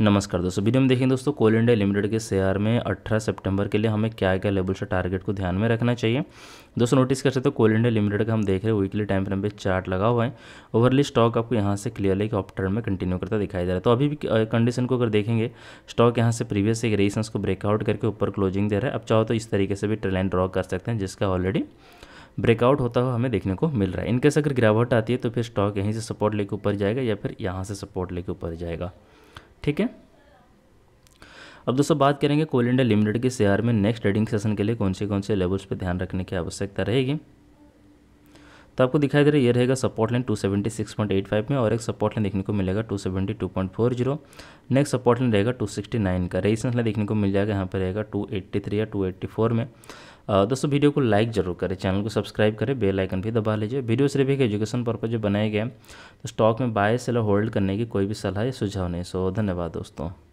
नमस्कार दोस्तों वीडियो में देखें दोस्तों कोल इंडिया लिमिटेड के शेयर में 18 सितंबर के लिए हमें क्या क्या लेवल से टारगेट को ध्यान में रखना चाहिए दोस्तों नोटिस कर सकते हो कोल इंडिया लिमिटेड का हम देख रहे हैं वीकली टाइम फ्रेम पे चार्ट लगा हुआ है ओवरली स्टॉक आपको यहाँ से क्लियरली एक ऑप्टर में कंटिन्यू करता दिखाई दे रहा है तो अभी भी कंडीशन को अगर देखेंगे स्टॉक यहाँ से प्रीवियस एक रेसेंस को ब्रेकआउट करके ऊपर क्लोजिंग दे रहा है अब चाहो तो इस तरीके से भी ट्रेलाइन ड्रॉ कर सकते हैं जिसका ऑलरेडी ब्रेकआउट होता हुआ हमें देखने को मिल रहा है इनकेस अगर गिरावट आती है तो फिर स्टॉक यहीं से सपोर्ट लेकर ऊपर जाएगा या फिर यहाँ से सपोर्ट लेके ऊपर जाएगा ठीक है अब दोस्तों बात करेंगे कोल इंडिया लिमिटेड के शेयर में नेक्स्ट ट्रेडिंग सेशन के लिए कौन से कौन से लेवल्स पर ध्यान रखने की आवश्यकता रहेगी तो आपको दिखाई दे रहा है ये रहेगा सपोर्ट लाइन 276.85 में और एक सपोर्ट लाइन देखने को मिलेगा 272.40 नेक्स्ट सपोर्ट लाइन रहेगा 269 का रेजिस्टेंस लाइन देखने को मिल जाएगा यहाँ पर रहेगा 283 या 284 में दोस्तों वीडियो को लाइक जरूर करें चैनल को सब्सक्राइब करें बेल आइकन भी दबा लीजिए वीडियो सिर्फ एक एजुकेशन पर्पज जो गया है तो स्टॉक में बाय सेल होल्ड करने की कोई भी सलाह या सुझाव नहीं सो धन्यवाद दोस्तों